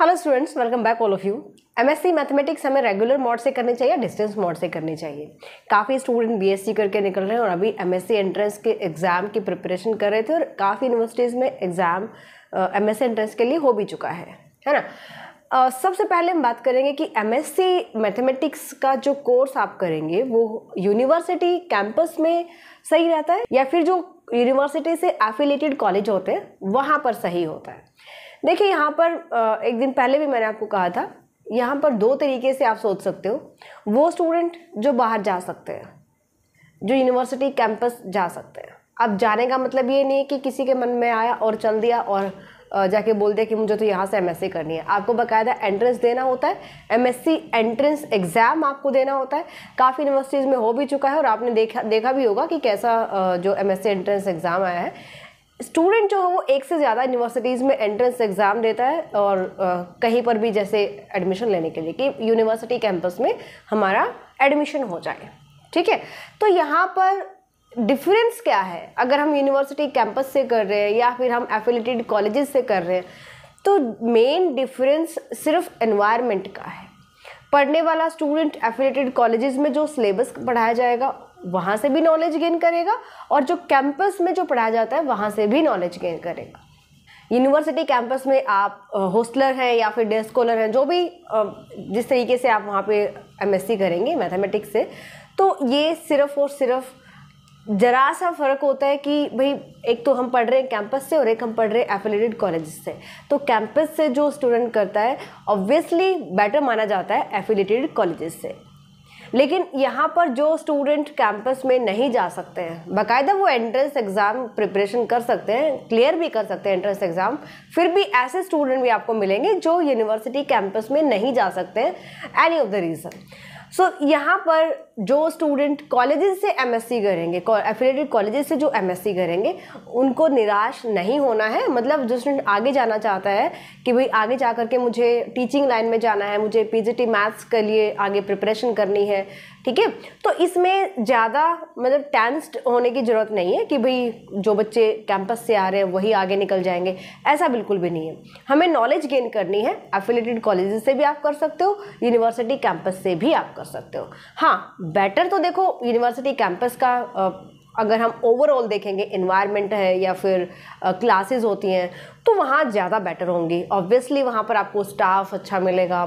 Hello students welcome back all of you MSc mathematics हमें regular mode से करनी चाहिए या डिस्टेंस मोड से करनी चाहिए काफ़ी स्टूडेंट बीएससी करके निकल रहे हैं और अभी एमएससी एंट्रेंस के एग्ज़ाम की प्रिपरेशन कर रहे थे और काफ़ी यूनिवर्सिटीज़ में एग्ज़ाम एमएससी एंट्रेंस के लिए हो भी चुका है है ना Uh, सबसे पहले हम बात करेंगे कि सी मैथमेटिक्स का जो कोर्स आप करेंगे वो यूनिवर्सिटी कैंपस में सही रहता है या फिर जो यूनिवर्सिटी से एफिलेटेड कॉलेज होते हैं वहाँ पर सही होता है देखिए यहाँ पर एक दिन पहले भी मैंने आपको कहा था यहाँ पर दो तरीके से आप सोच सकते हो वो स्टूडेंट जो बाहर जा सकते हैं जो यूनिवर्सिटी कैंपस जा सकते हैं अब जाने का मतलब ये नहीं है कि किसी के मन में आया और चल दिया और जाके बोल दिया कि मुझे तो यहाँ से एम करनी है आपको बकायदा एंट्रेंस देना होता है एम एंट्रेंस एग्ज़ाम आपको देना होता है काफ़ी यूनिवर्सिटीज़ में हो भी चुका है और आपने देखा देखा भी होगा कि कैसा जो एम एंट्रेंस एग्ज़ाम आया है स्टूडेंट जो है वो एक से ज़्यादा यूनिवर्सिटीज़ में एंट्रेंस एग्ज़ाम देता है और आ, कहीं पर भी जैसे एडमिशन लेने के लिए कि यूनिवर्सिटी कैंपस में हमारा एडमिशन हो जाए ठीक है तो यहाँ पर डिफरेंस क्या है अगर हम यूनिवर्सिटी कैंपस से कर रहे हैं या फिर हम एफिलेटेड कॉलेजेस से कर रहे हैं तो मेन डिफरेंस सिर्फ एनवायरमेंट का है पढ़ने वाला स्टूडेंट एफिलेटेड कॉलेजेस में जो सिलेबस पढ़ाया जाएगा वहाँ से भी नॉलेज गेन करेगा और जो कैंपस में जो पढ़ाया जाता है वहाँ से भी नॉलेज गेन करेगा यूनिवर्सिटी कैंपस में आप होस्टलर हैं या फिर डेस्कॉलर हैं जो भी जिस तरीके से आप वहाँ पे एमएससी करेंगे मैथमेटिक्स से तो ये सिर्फ और सिर्फ जरा सा फ़र्क होता है कि भाई एक तो हम पढ़ रहे हैं कैंपस से और एक हम पढ़ रहे हैं एफिलेटेड कॉलेज से तो कैंपस से जो स्टूडेंट करता है ऑब्वियसली बेटर माना जाता है एफिलेटेड कॉलेज से लेकिन यहाँ पर जो स्टूडेंट कैंपस में नहीं जा सकते हैं बाकायदा वो एंट्रेंस एग्ज़ाम प्रिपरेशन कर सकते हैं क्लियर भी कर सकते हैं एंट्रेंस एग्ज़ाम फिर भी ऐसे स्टूडेंट भी आपको मिलेंगे जो यूनिवर्सिटी कैंपस में नहीं जा सकते any of the reason so यहाँ पर जो स्टूडेंट कॉलेजेस से एमएससी करेंगे एफिलेटेड कॉलेजेस से जो एमएससी करेंगे उनको निराश नहीं होना है मतलब जो स्टूडेंट आगे जाना चाहता है कि भाई आगे जा कर के मुझे टीचिंग लाइन में जाना है मुझे टी मैथ्स के लिए आगे प्रिपरेशन करनी है ठीक है तो इसमें ज़्यादा मतलब टेंस्ड होने की ज़रूरत नहीं है कि भाई जो बच्चे कैंपस से आ रहे हैं वही आगे निकल जाएंगे ऐसा बिल्कुल भी नहीं है हमें नॉलेज गेन करनी है एफिलेटेड कॉलेज से भी आप कर सकते हो यूनिवर्सिटी कैंपस से भी आप कर सकते हो हाँ बेटर तो देखो यूनिवर्सिटी कैंपस का अगर हम ओवरऑल देखेंगे इन्वायरमेंट है या फिर क्लासेस होती हैं तो वहाँ ज़्यादा बेटर होंगी ऑब्वियसली वहाँ पर आपको स्टाफ अच्छा मिलेगा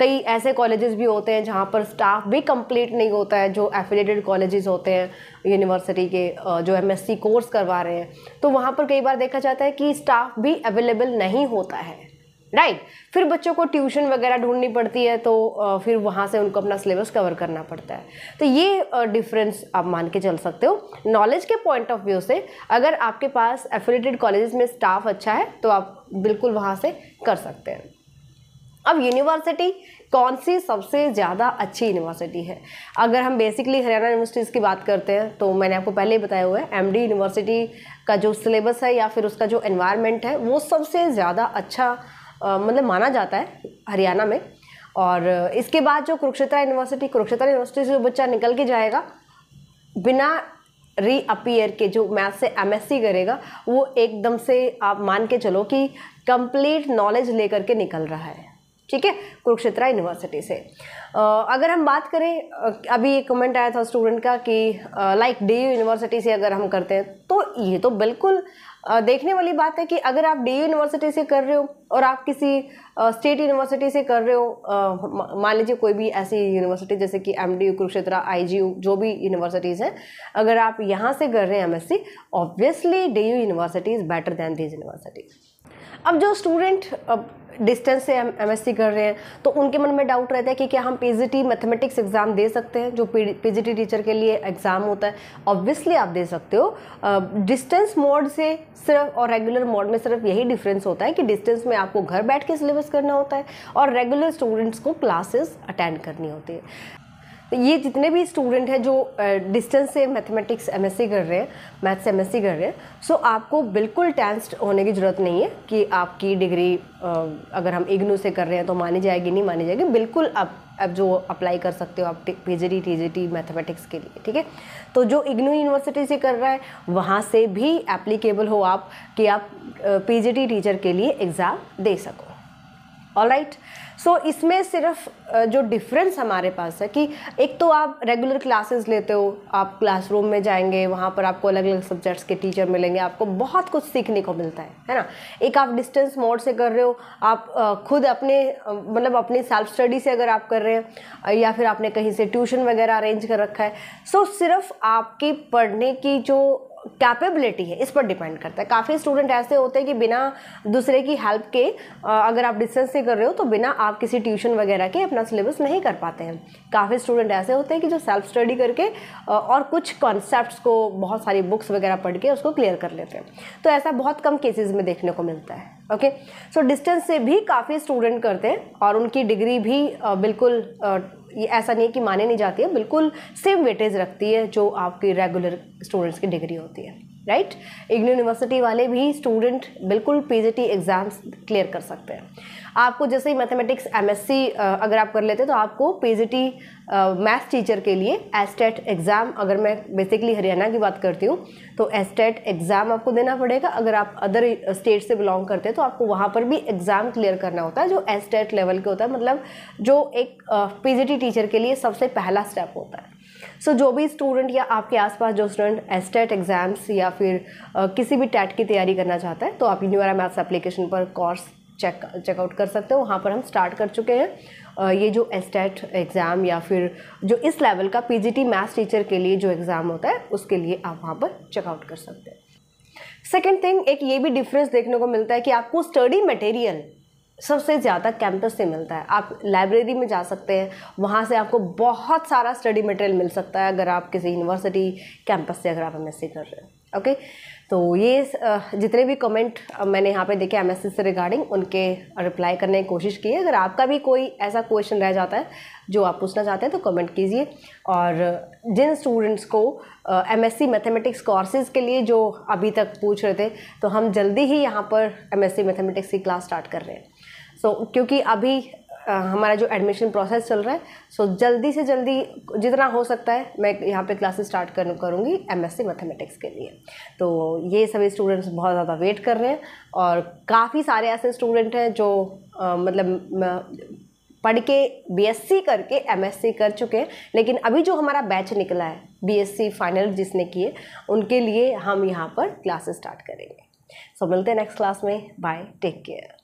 कई ऐसे कॉलेजेस भी होते हैं जहाँ पर स्टाफ भी कंप्लीट नहीं होता है जो एफिलेटेड कॉलेजेस होते हैं यूनिवर्सिटी के जो एमएससी कोर्स करवा रहे हैं तो वहाँ पर कई बार देखा जाता है कि स्टाफ भी अवेलेबल नहीं होता है राइट right. फिर बच्चों को ट्यूशन वगैरह ढूंढनी पड़ती है तो फिर वहाँ से उनको अपना सिलेबस कवर करना पड़ता है तो ये डिफरेंस आप मान के चल सकते हो नॉलेज के पॉइंट ऑफ व्यू से अगर आपके पास एफिलेटेड कॉलेजेस में स्टाफ अच्छा है तो आप बिल्कुल वहाँ से कर सकते हैं अब यूनिवर्सिटी कौन सी सबसे ज़्यादा अच्छी यूनिवर्सिटी है अगर हम बेसिकली हरियाणा यूनिवर्सिटीज़ की बात करते हैं तो मैंने आपको पहले ही बताया हुआ है एमडी यूनिवर्सिटी का जो सिलेबस है या फिर उसका जो एनवायरनमेंट है वो सबसे ज़्यादा अच्छा मतलब माना जाता है हरियाणा में और इसके बाद जो कुरुक्षेत्रा यूनिवर्सिटी कुरुक्षेत्रा यूनिवर्सिटी से जो बच्चा निकल के जाएगा बिना री अपीयर के जो मैथ से एमएससी करेगा वो एकदम से आप मान के चलो कि कंप्लीट नॉलेज लेकर के निकल रहा है ठीक है कुरुक्षेत्रा यूनिवर्सिटी से अगर हम बात करें अभी एक कमेंट आया था स्टूडेंट का कि लाइक डी यूनिवर्सिटी से अगर हम करते हैं तो ये तो बिल्कुल देखने वाली बात है कि अगर आप डी यूनिवर्सिटी से कर रहे हो और आप किसी स्टेट यूनिवर्सिटी से कर रहे हो मान लीजिए कोई भी ऐसी यूनिवर्सिटी जैसे कि M D U Kurukshetra I G U जो भी यूनिवर्सिटीज़ हैं अगर आप यहाँ से कर रहे हैं M S C obviously D U university is better than these universities अब जो स्टूडेंट डिस्टेंस से एम एस कर रहे हैं तो उनके मन में डाउट रहता है कि क्या हम पीजीटी मैथमेटिक्स एग्ज़ाम दे सकते हैं जो पीजीटी टीचर के लिए एग्ज़ाम होता है ऑब्वियसली आप दे सकते हो डिस्टेंस मोड से सिर्फ और रेगुलर मोड में सिर्फ यही डिफरेंस होता है कि डिस्टेंस में आपको घर बैठ के सिलेबस करना होता है और रेगुलर स्टूडेंट्स को क्लासेस अटेंड करनी होती है तो ये जितने भी स्टूडेंट हैं जो डिस्टेंस से मैथमेटिक्स एम कर रहे हैं मैथ्स एम कर रहे हैं सो आपको बिल्कुल टेंस्ड होने की ज़रूरत नहीं है कि आपकी डिग्री अगर हम इग्नू से कर रहे हैं तो मानी जाएगी नहीं मानी जाएगी बिल्कुल आप अब जो अप्लाई कर सकते हो आप पी जी टी मैथमेटिक्स के लिए ठीक है तो जो इग्नू यूनिवर्सिटी से कर रहा है वहाँ से भी एप्लीकेबल हो आप कि आप पी टीचर के लिए एग्ज़ाम दे सको all right right? So so, इसमें सिर्फ जो डिफरेंस हमारे पास है कि एक तो आप रेगुलर क्लासेस लेते हो आप क्लासरूम में जाएंगे वहाँ पर आपको अलग अलग सब्जेक्ट्स के टीचर मिलेंगे आपको बहुत कुछ सीखने को मिलता है है ना एक आप डिस्टेंस मोड से कर रहे हो आप खुद अपने मतलब अपनी सेल्फ स्टडी से अगर आप कर रहे हैं या फिर आपने कहीं से ट्यूशन वगैरह अरेंज कर रखा है सो so, सिर्फ आपकी पढ़ने की जो कैपेबिलिटी है इस पर डिपेंड करता है काफ़ी स्टूडेंट ऐसे होते हैं कि बिना दूसरे की हेल्प के अगर आप डिस्टेंस से कर रहे हो तो बिना आप किसी ट्यूशन वगैरह के अपना सिलेबस नहीं कर पाते हैं काफ़ी स्टूडेंट ऐसे होते हैं कि जो सेल्फ स्टडी करके और कुछ कॉन्सेप्ट्स को बहुत सारी बुक्स वगैरह पढ़ के उसको क्लियर कर लेते हैं तो ऐसा बहुत कम केसेज में देखने को मिलता है ओके सो डिस्टेंस से भी काफ़ी स्टूडेंट करते हैं और उनकी डिग्री भी बिल्कुल ये ऐसा नहीं है कि माने नहीं जाती है बिल्कुल सेम वेटेज रखती है जो आपकी रेगुलर स्टूडेंट्स की डिग्री होती है राइट इग्नू यूनिवर्सिटी वाले भी स्टूडेंट बिल्कुल पीजीटी एग्ज़ाम्स क्लियर कर सकते हैं आपको जैसे ही मैथमेटिक्स एमएससी अगर आप कर लेते तो आपको पीजीटी मैथ्स टीचर के लिए एस्टेट एग्ज़ाम e अगर मैं बेसिकली हरियाणा की बात करती हूँ तो एस्टेट एग्ज़ाम e आपको देना पड़ेगा अगर आप अदर स्टेट से बिलोंग करते हैं तो आपको वहाँ पर भी एग्ज़ाम क्लियर करना होता है जो एस्टेट लेवल e के होता है मतलब जो एक पीजीटी टीचर के लिए सबसे पहला स्टेप होता है सो so, जो भी स्टूडेंट या आपके आसपास जो स्टूडेंट एस्टेट एग्ज़ाम्स या फिर आ, किसी भी टैट की तैयारी करना चाहता है तो आप यूनिवरा मैथ्स एप्लीकेशन पर कोर्स चेक चेकआउट कर सकते हो वहाँ पर हम स्टार्ट कर चुके हैं ये जो एस्टेट एग्ज़ाम या फिर जो इस लेवल का पीजीटी मैथ्स टीचर के लिए जो एग्ज़ाम होता है उसके लिए आप वहाँ पर चेकआउट कर सकते हैं सेकेंड थिंग एक ये भी डिफरेंस देखने को मिलता है कि आपको स्टडी मटेरियल सबसे ज़्यादा कैंपस से मिलता है आप लाइब्रेरी में जा सकते हैं वहाँ से आपको बहुत सारा स्टडी मटेरियल मिल सकता है अगर आप किसी यूनिवर्सिटी कैंपस से अगर आप एम कर रहे हैं ओके तो ये जितने भी कमेंट मैंने यहाँ पे देखे एम से रिगार्डिंग उनके रिप्लाई करने की कोशिश की है अगर आपका भी कोई ऐसा क्वेश्चन रह जाता है जो आप पूछना चाहते हैं तो कमेंट कीजिए और जिन स्टूडेंट्स को एम एस मैथमेटिक्स कोर्सेज के लिए जो अभी तक पूछ रहे थे तो हम जल्दी ही यहाँ पर एम एस मैथमेटिक्स की क्लास स्टार्ट कर रहे हैं सो so, क्योंकि अभी हमारा जो एडमिशन प्रोसेस चल रहा है सो जल्दी से जल्दी जितना हो सकता है मैं यहाँ पे क्लासेस स्टार्ट कर करूँगी सी मैथमेटिक्स के लिए तो ये सभी स्टूडेंट्स बहुत ज़्यादा वेट कर रहे हैं और काफ़ी सारे ऐसे स्टूडेंट हैं जो आ, मतलब पढ़ के बीएससी करके एमएससी कर चुके हैं लेकिन अभी जो हमारा बैच निकला है बीएससी फाइनल जिसने किए उनके लिए हम यहाँ पर क्लासेस स्टार्ट करेंगे सो so, मिलते हैं नेक्स्ट क्लास में बाय टेक केयर